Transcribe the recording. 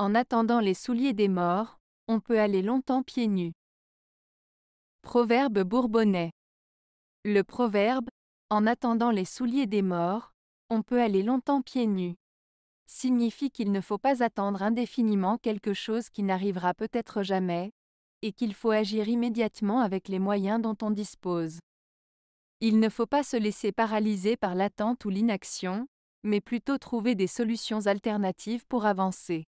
En attendant les souliers des morts, on peut aller longtemps pieds nus. Proverbe bourbonnais. Le proverbe, en attendant les souliers des morts, on peut aller longtemps pieds nus, signifie qu'il ne faut pas attendre indéfiniment quelque chose qui n'arrivera peut-être jamais, et qu'il faut agir immédiatement avec les moyens dont on dispose. Il ne faut pas se laisser paralyser par l'attente ou l'inaction, mais plutôt trouver des solutions alternatives pour avancer.